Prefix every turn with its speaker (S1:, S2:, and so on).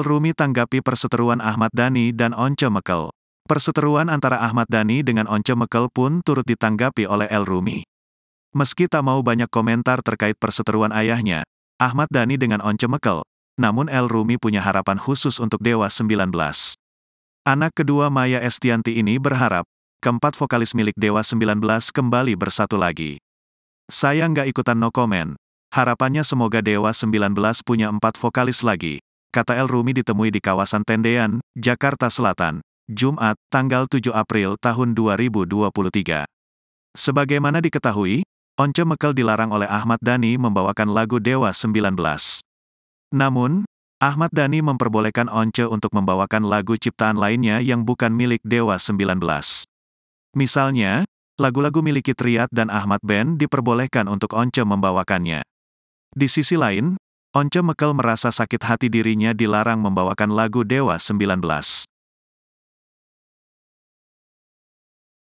S1: Ismail Rumi tanggapi perseteruan Ahmad Dhani dan Once Mekel. Perseteruan antara Ahmad Dhani dengan Once Mekel pun turut ditanggapi oleh El Rumi. Meski tak mau banyak komentar terkait perseteruan ayahnya, Ahmad Dhani dengan Once Mekel, namun El Rumi punya harapan khusus untuk Dewa 19. Anak kedua Maya Estianti ini berharap, keempat vokalis milik Dewa 19 kembali bersatu lagi. Saya nggak ikutan no comment. Harapannya semoga Dewa 19 punya empat vokalis lagi kata El Rumi ditemui di kawasan Tendean, Jakarta Selatan, Jumat, tanggal 7 April tahun 2023. Sebagaimana diketahui, Once Mekel dilarang oleh Ahmad Dhani membawakan lagu Dewa 19. Namun, Ahmad Dhani memperbolehkan Once untuk membawakan lagu ciptaan lainnya yang bukan milik Dewa 19. Misalnya, lagu-lagu miliki Triat dan Ahmad Ben diperbolehkan untuk Once membawakannya. Di sisi lain, Once Mekel merasa sakit hati dirinya dilarang membawakan lagu Dewa 19.